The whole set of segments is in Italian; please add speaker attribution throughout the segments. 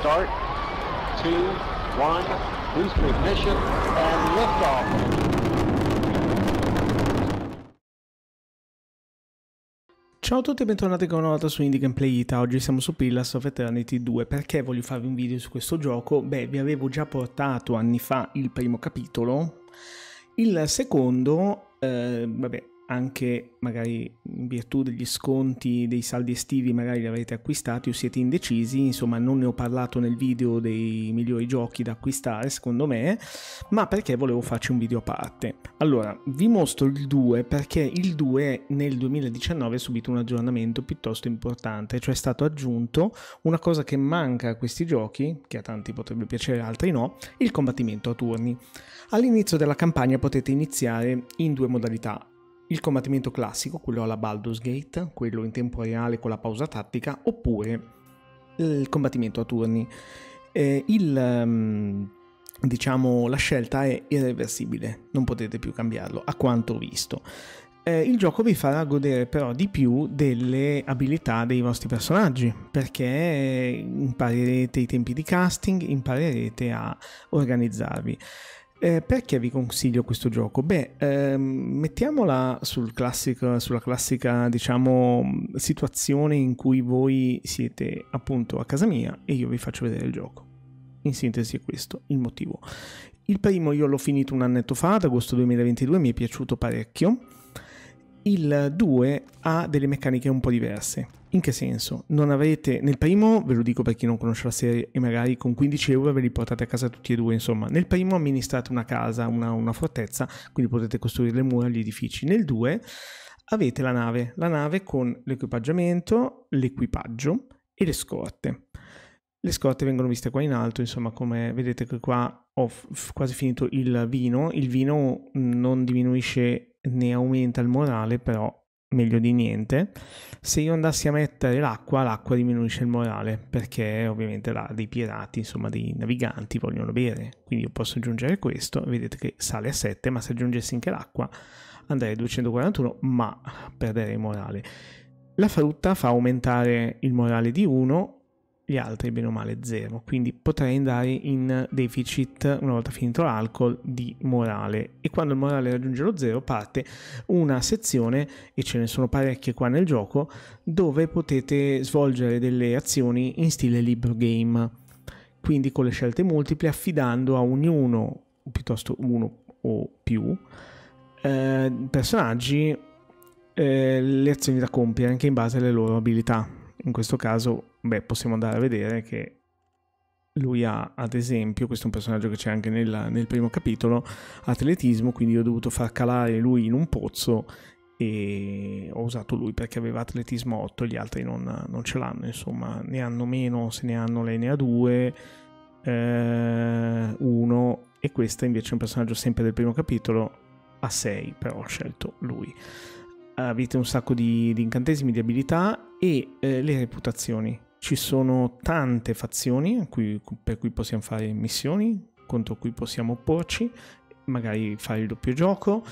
Speaker 1: start, two, one, boost ignition, and liftoff. Ciao a tutti e bentornati con una volta su Indie Gameplay Ita, oggi siamo su Pillars of Eternity 2, perché voglio farvi un video su questo gioco? Beh, vi avevo già portato anni fa il primo capitolo, il secondo, eh, vabbè, anche magari in virtù degli sconti dei saldi estivi magari li avete acquistati o siete indecisi, insomma non ne ho parlato nel video dei migliori giochi da acquistare secondo me, ma perché volevo farci un video a parte. Allora, vi mostro il 2 perché il 2 nel 2019 ha subito un aggiornamento piuttosto importante, cioè è stato aggiunto una cosa che manca a questi giochi, che a tanti potrebbe piacere, altri no, il combattimento a turni. All'inizio della campagna potete iniziare in due modalità, il combattimento classico, quello alla Baldur's Gate, quello in tempo reale con la pausa tattica, oppure il combattimento a turni. Eh, il, mm, diciamo, la scelta è irreversibile, non potete più cambiarlo, a quanto ho visto. Eh, il gioco vi farà godere però di più delle abilità dei vostri personaggi, perché imparerete i tempi di casting, imparerete a organizzarvi. Eh, perché vi consiglio questo gioco? Beh, ehm, mettiamola sul classico, sulla classica, diciamo, situazione in cui voi siete appunto a casa mia e io vi faccio vedere il gioco. In sintesi è questo il motivo. Il primo io l'ho finito un annetto fa, ad agosto 2022, mi è piaciuto parecchio il 2 ha delle meccaniche un po' diverse. In che senso? Non avete, nel primo, ve lo dico per chi non conosce la serie e magari con 15 euro ve li portate a casa tutti e due, insomma, nel primo amministrate una casa, una, una fortezza, quindi potete costruire le mura, gli edifici. Nel 2 avete la nave, la nave con l'equipaggiamento, l'equipaggio e le scorte. Le scorte vengono viste qua in alto, insomma, come vedete che qua ho quasi finito il vino. Il vino mm, non diminuisce ne aumenta il morale, però meglio di niente. Se io andassi a mettere l'acqua, l'acqua diminuisce il morale, perché ovviamente la, dei pirati, insomma dei naviganti vogliono bere. Quindi io posso aggiungere questo, vedete che sale a 7, ma se aggiungessi anche l'acqua andrei a 241, ma perderei morale. La frutta fa aumentare il morale di 1 gli altri bene o male zero, quindi potrei andare in deficit una volta finito l'alcol di morale e quando il morale raggiunge lo zero parte una sezione, e ce ne sono parecchie qua nel gioco, dove potete svolgere delle azioni in stile libro game, quindi con le scelte multiple affidando a ognuno, piuttosto uno o più, eh, personaggi eh, le azioni da compiere anche in base alle loro abilità in questo caso, beh, possiamo andare a vedere che lui ha, ad esempio, questo è un personaggio che c'è anche nel, nel primo capitolo, atletismo, quindi ho dovuto far calare lui in un pozzo e ho usato lui perché aveva atletismo 8 gli altri non, non ce l'hanno, insomma, ne hanno meno, se ne hanno lei ne ha 2, 1 eh, e questo invece è un personaggio sempre del primo capitolo, a 6 però ho scelto lui. Avete un sacco di, di incantesimi, di abilità e eh, le reputazioni. Ci sono tante fazioni cui, per cui possiamo fare missioni, contro cui possiamo opporci, magari fare il doppio gioco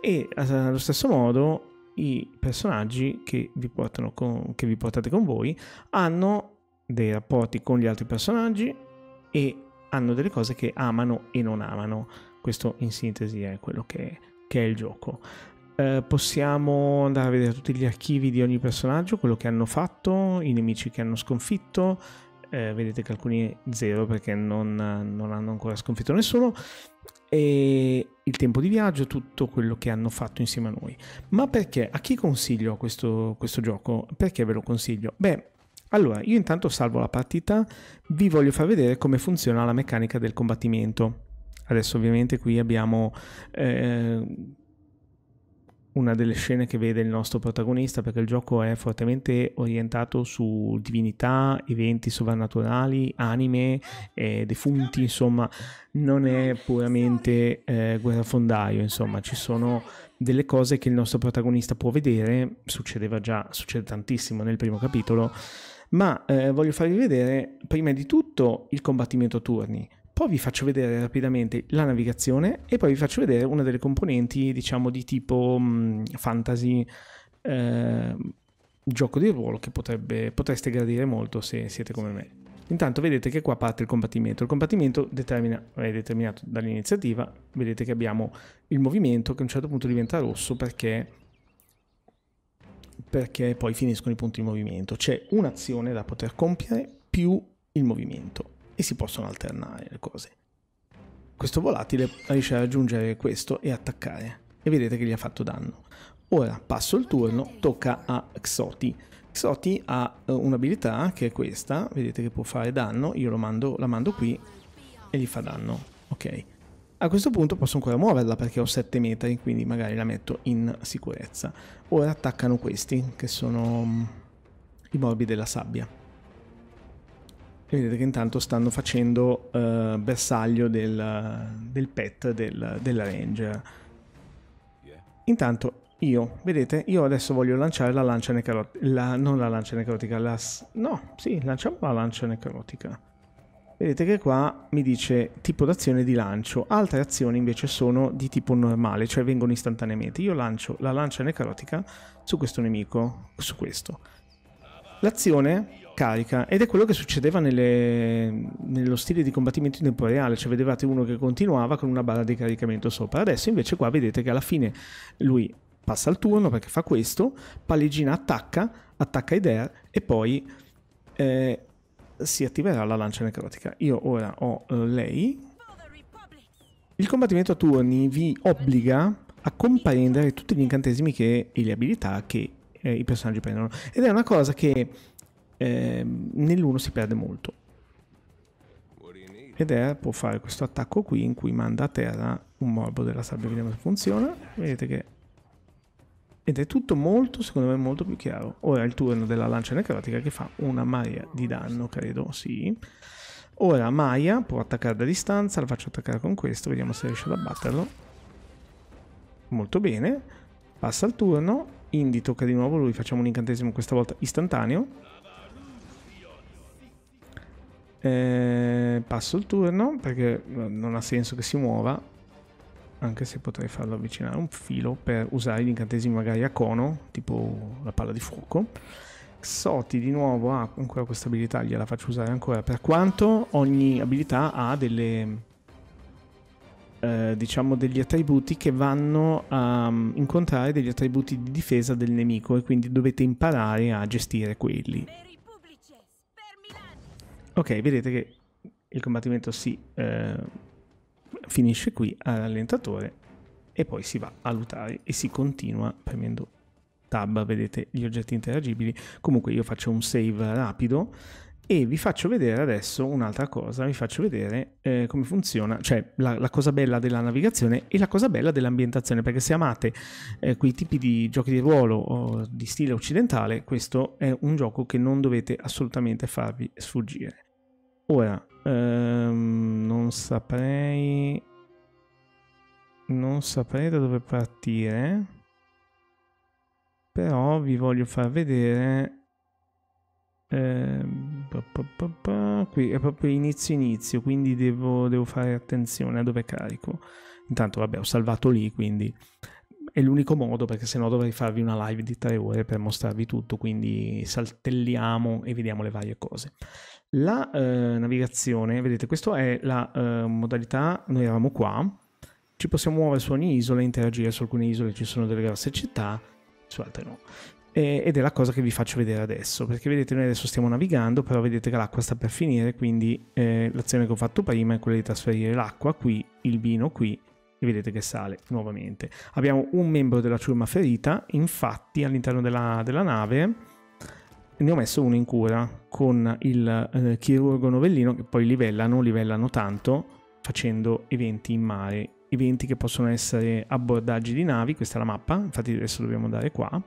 Speaker 1: e allo stesso modo i personaggi che vi, con, che vi portate con voi hanno dei rapporti con gli altri personaggi e hanno delle cose che amano e non amano. Questo in sintesi è quello che, che è il gioco. Eh, possiamo andare a vedere tutti gli archivi di ogni personaggio, quello che hanno fatto, i nemici che hanno sconfitto. Eh, vedete che alcuni zero perché non, non hanno ancora sconfitto nessuno. E il tempo di viaggio, tutto quello che hanno fatto insieme a noi. Ma perché? A chi consiglio questo, questo gioco? Perché ve lo consiglio? Beh, allora, io intanto salvo la partita, vi voglio far vedere come funziona la meccanica del combattimento. Adesso ovviamente qui abbiamo... Eh, una delle scene che vede il nostro protagonista perché il gioco è fortemente orientato su divinità, eventi sovrannaturali, anime, eh, defunti, insomma, non è puramente eh, guerrafondaio, insomma, ci sono delle cose che il nostro protagonista può vedere, succedeva già, succede tantissimo nel primo capitolo, ma eh, voglio farvi vedere prima di tutto il combattimento a turni, poi vi faccio vedere rapidamente la navigazione e poi vi faccio vedere una delle componenti, diciamo, di tipo mh, mm, fantasy, eh, gioco di ruolo che potrebbe, potreste gradire molto se siete come me. Intanto vedete che qua parte il combattimento. Il combattimento è determinato dall'iniziativa. Vedete che abbiamo il movimento che a un certo punto diventa rosso perché, perché poi finiscono i punti di movimento. C'è un'azione da poter compiere più il movimento e si possono alternare le cose. Questo volatile riesce a raggiungere questo e attaccare e vedete che gli ha fatto danno. Ora passo il turno, tocca a Xoti. Xoti ha eh, un'abilità che è questa, vedete che può fare danno, io mando, la mando qui e gli fa danno, ok. A questo punto posso ancora muoverla perché ho 7 metri, quindi magari la metto in sicurezza. Ora attaccano questi, che sono mm, i morbi della sabbia. E vedete che intanto stanno facendo uh, bersaglio del, del pet del, della ranger. Intanto io, vedete, io adesso voglio lanciare la lancia necrotica, la, non la lancia necrotica, la, no, sì, lanciamo la lancia necrotica. Vedete che qua mi dice tipo d'azione di lancio, altre azioni invece sono di tipo normale, cioè vengono istantaneamente. Io lancio la lancia necrotica su questo nemico, su questo. L'azione carica ed è quello che succedeva nelle, nello stile di combattimento in tempo reale, cioè vedevate uno che continuava con una barra di caricamento sopra, adesso invece qua vedete che alla fine lui passa il turno perché fa questo, Pallegina attacca, attacca Idea e poi eh, si attiverà la lancia necrotica. Io ora ho eh, lei. Il combattimento a turni vi obbliga a comprendere tutti gli incantesimi che, e le abilità che eh, i personaggi prendono ed è una cosa che eh, nell'1 si perde molto. Ed è, può fare questo attacco qui in cui manda a terra un morbo della sabbia, vediamo se funziona. Vedete che... Ed è tutto molto, secondo me, molto più chiaro. Ora è il turno della lancia necrotica che fa una maia di danno, credo, sì. Ora Maya può attaccare da distanza, la faccio attaccare con questo, vediamo se riesce ad abbatterlo. Molto bene. Passa il turno, Indy tocca di nuovo lui, facciamo un incantesimo questa volta istantaneo. Eh, passo il turno perché eh, non ha senso che si muova. Anche se potrei farlo avvicinare un filo per usare gli incantesimi magari a cono, tipo la palla di fuoco. Soti di nuovo ha ancora questa abilità, gliela faccio usare ancora. Per quanto ogni abilità ha delle, eh, diciamo degli attributi che vanno a mm, incontrare degli attributi di difesa del nemico e quindi dovete imparare a gestire quelli. Ok, vedete che il combattimento si eh, finisce qui all'allentatore e poi si va a lutare e si continua premendo tab, vedete gli oggetti interagibili. Comunque io faccio un save rapido e vi faccio vedere adesso un'altra cosa, vi faccio vedere eh, come funziona, cioè la, la, cosa bella della navigazione e la cosa bella dell'ambientazione, perché se amate eh, quei tipi di giochi di ruolo di stile occidentale, questo è un gioco che non dovete assolutamente farvi sfuggire. Ora, ehm, non saprei... Non saprei da dove partire. Però vi voglio far vedere... Ehm, qui è proprio inizio inizio, quindi devo, devo fare attenzione a dove carico. Intanto, vabbè, ho salvato lì, quindi è l'unico modo perché sennò dovrei farvi una live di tre ore per mostrarvi tutto, quindi saltelliamo e vediamo le varie cose. La eh, navigazione, vedete, questa è la eh, modalità, noi eravamo qua, ci possiamo muovere su ogni isola, interagire su alcune isole, ci sono delle grosse città, su altre no. ed è la cosa che vi faccio vedere adesso, perché vedete noi adesso stiamo navigando, però vedete che l'acqua sta per finire, quindi eh, l'azione che ho fatto prima è quella di trasferire l'acqua qui, il vino qui, e vedete che sale nuovamente. Abbiamo un membro della ciurma ferita, infatti all'interno della, della nave ne ho messo uno in cura con il eh, chirurgo novellino che poi livellano, livellano tanto facendo eventi in mare, eventi che possono essere abbordaggi di navi, questa è la mappa, infatti adesso dobbiamo andare qua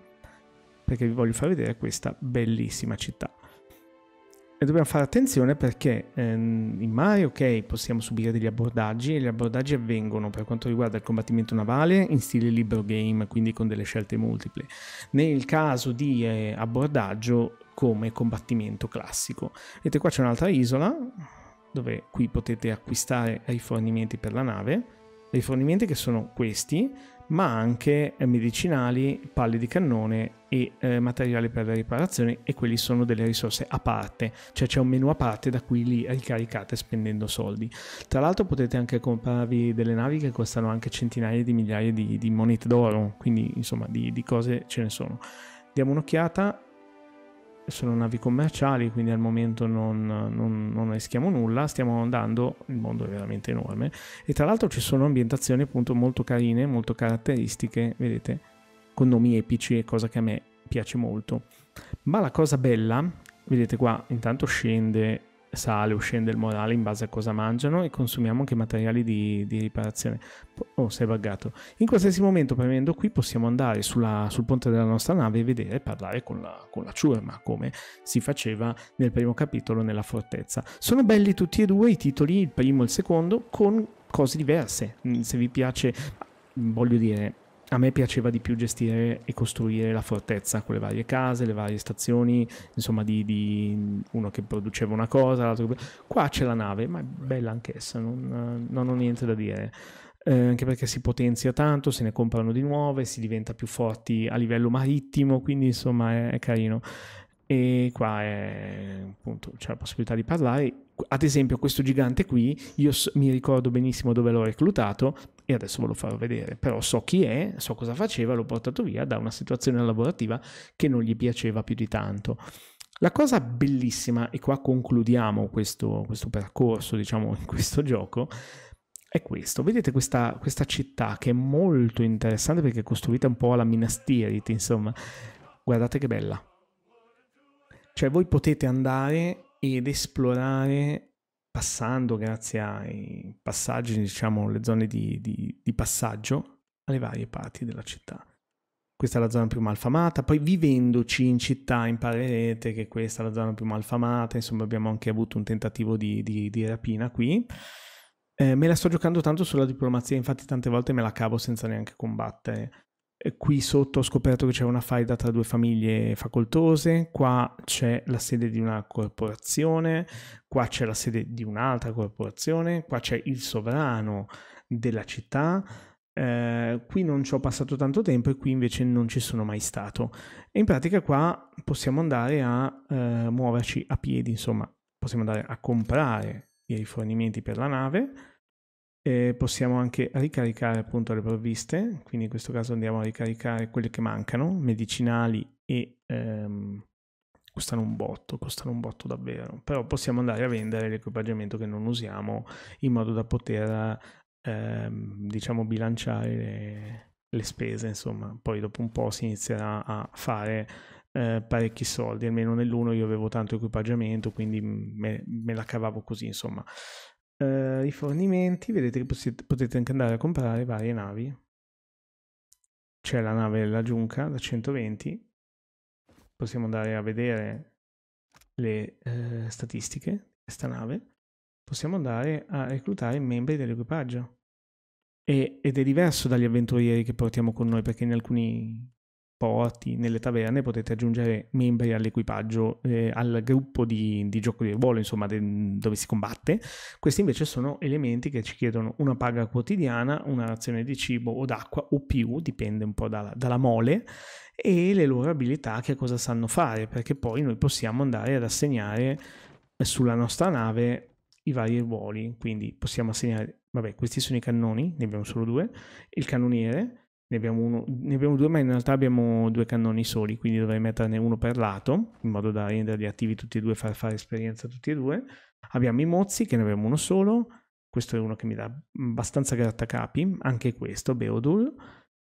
Speaker 1: perché vi voglio far vedere questa bellissima città. E dobbiamo fare attenzione perché ehm, in mare, ok, possiamo subire degli abbordaggi e gli abbordaggi avvengono per quanto riguarda il combattimento navale in stile libero game, quindi con delle scelte multiple. Nel caso di eh, abbordaggio come combattimento classico. Vedete qua c'è un'altra isola dove qui potete acquistare rifornimenti per la nave rifornimenti che sono questi, ma anche eh, medicinali, palle di cannone e eh, materiali per la riparazione e quelli sono delle risorse a parte, cioè c'è un menu a parte da cui li ricaricate spendendo soldi. Tra l'altro potete anche comprarvi delle navi che costano anche centinaia di migliaia di, di monete d'oro, quindi insomma di, di cose ce ne sono. Diamo un'occhiata sono navi commerciali, quindi al momento non, non, non, rischiamo nulla, stiamo andando, il mondo è veramente enorme e tra l'altro ci sono ambientazioni appunto molto carine, molto caratteristiche, vedete, con nomi epici cosa che a me piace molto. Ma la cosa bella, vedete qua, intanto scende sale o scende il morale in base a cosa mangiano e consumiamo anche materiali di, di riparazione. Oh, sei buggato. In qualsiasi momento, premendo qui, possiamo andare sulla, sul ponte della nostra nave e vedere e parlare con la, con la ciurma, come si faceva nel primo capitolo nella fortezza. Sono belli tutti e due i titoli, il primo e il secondo, con cose diverse. Se vi piace, voglio dire, a me piaceva di più gestire e costruire la fortezza con le varie case, le varie stazioni, insomma, di, di uno che produceva una cosa, l'altro. Qua c'è la nave, ma è bella anch'essa, non, non ho niente da dire. Eh, anche perché si potenzia tanto, se ne comprano di nuove, si diventa più forti a livello marittimo, quindi insomma è, è carino. E qua è appunto c'è la possibilità di parlare ad esempio questo gigante qui, io mi ricordo benissimo dove l'ho reclutato e adesso ve lo farò vedere, però so chi è, so cosa faceva, l'ho portato via da una situazione lavorativa che non gli piaceva più di tanto. La cosa bellissima, e qua concludiamo questo, questo percorso, diciamo, in questo gioco, è questo. Vedete questa, questa città che è molto interessante perché è costruita un po' alla Minastiriti, insomma. Guardate che bella. Cioè voi potete andare ed esplorare passando grazie ai passaggi, diciamo le zone di, di, di passaggio alle varie parti della città. Questa è la zona più malfamata, poi vivendoci in città imparerete che questa è la zona più malfamata, insomma abbiamo anche avuto un tentativo di, di rapina qui. Eh, me la sto giocando tanto sulla diplomazia, infatti tante volte me la cavo senza neanche combattere qui sotto ho scoperto che c'è una faida tra due famiglie facoltose, qua c'è la sede di una corporazione, qua c'è la sede di un'altra corporazione, qua c'è il sovrano della città. Eh, qui non ci ho passato tanto tempo e qui invece non ci sono mai stato. E in pratica qua possiamo andare a eh, muoverci a piedi, insomma, possiamo andare a comprare i rifornimenti per la nave eh, possiamo anche ricaricare appunto le provviste, quindi in questo caso andiamo a ricaricare quelle che mancano, medicinali e ehm, costano un botto, costano un botto davvero, però possiamo andare a vendere l'equipaggiamento che non usiamo in modo da poter ehm, diciamo bilanciare le, le, spese, insomma, poi dopo un po' si inizierà a fare eh, parecchi soldi, almeno nell'uno io avevo tanto equipaggiamento, quindi me, me la cavavo così, insomma eh, rifornimenti, vedete che possiete, potete anche andare a comprare varie navi. C'è la nave la giunca da 120. Possiamo andare a vedere le eh, statistiche di questa nave. Possiamo andare a reclutare membri dell'equipaggio. E, ed è diverso dagli avventurieri che portiamo con noi perché in alcuni porti nelle taverne potete aggiungere membri all'equipaggio, eh, al gruppo di, di, gioco di ruolo, insomma, de, dove si combatte. Questi invece sono elementi che ci chiedono una paga quotidiana, una razione di cibo o d'acqua o più, dipende un po' dalla, dalla mole, e le loro abilità che cosa sanno fare, perché poi noi possiamo andare ad assegnare sulla nostra nave i vari ruoli, quindi possiamo assegnare, vabbè, questi sono i cannoni, ne abbiamo solo due, il cannoniere, ne abbiamo, uno, ne abbiamo, due, ma in realtà abbiamo due cannoni soli, quindi dovrei metterne uno per lato, in modo da renderli attivi tutti e due, far fare esperienza a tutti e due. Abbiamo i mozzi, che ne abbiamo uno solo, questo è uno che mi dà abbastanza grattacapi, anche questo, Beodul.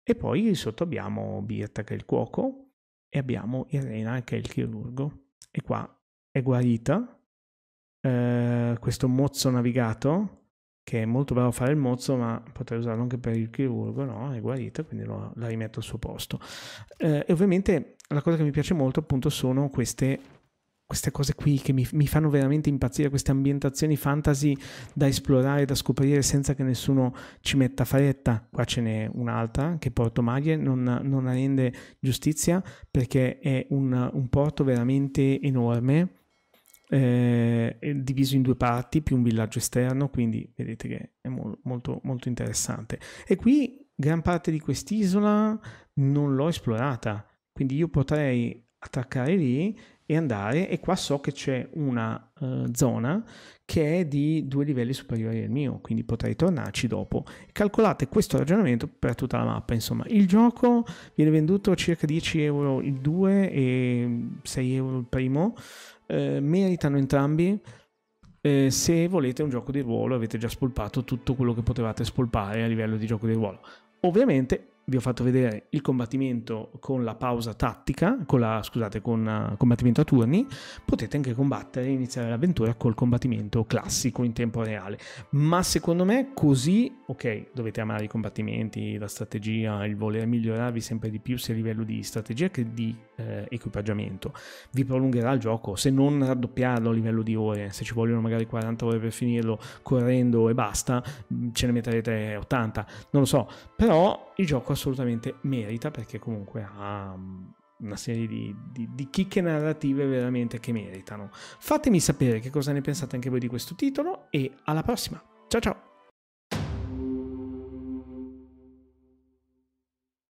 Speaker 1: E poi sotto abbiamo Birta, che è il cuoco, e abbiamo Irena, che è il chirurgo. E qua è guarita, eh, questo mozzo navigato, che è molto bravo a fare il mozzo, ma potrei usarlo anche per il chirurgo, no? È guarito, quindi lo, la rimetto al suo posto. Eh, e ovviamente la cosa che mi piace molto appunto sono queste, queste cose qui che mi, mi, fanno veramente impazzire, queste ambientazioni fantasy da esplorare, da scoprire senza che nessuno ci metta fretta. Qua ce n'è un'altra che Porto Maglie non, non rende giustizia perché è un, un porto veramente enorme eh, è diviso in due parti più un villaggio esterno, quindi vedete che è mo- molto, molto interessante. E qui gran parte di quest'isola non l'ho esplorata, quindi io potrei attaccare lì e andare e qua so che c'è una uh, zona che è di due livelli superiori al mio, quindi potrei tornarci dopo. Calcolate questo ragionamento per tutta la mappa, insomma, il gioco viene venduto circa 10 euro il 2 e 6 euro il primo, eh, meritano entrambi. Eh, se volete un gioco di ruolo avete già spolpato tutto quello che potevate spolpare a livello di gioco di ruolo. Ovviamente vi ho fatto vedere il combattimento con la pausa tattica, con la, scusate, con eh, combattimento a turni, potete anche combattere e iniziare l'avventura col combattimento classico in tempo reale. Ma secondo me così, ok, dovete amare i combattimenti, la strategia, il voler migliorarvi sempre di più sia a livello di strategia che di eh, equipaggiamento. Vi prolungherà il gioco, se non raddoppiarlo a livello di ore, se ci vogliono magari 40 ore per finirlo correndo e basta, mm, ce ne metterete 80, non lo so, però il gioco assolutamente merita perché comunque ha mm, una serie di, di, di, chicche narrative veramente che meritano. Fatemi sapere che cosa ne pensate anche voi di questo titolo e alla prossima. Ciao ciao!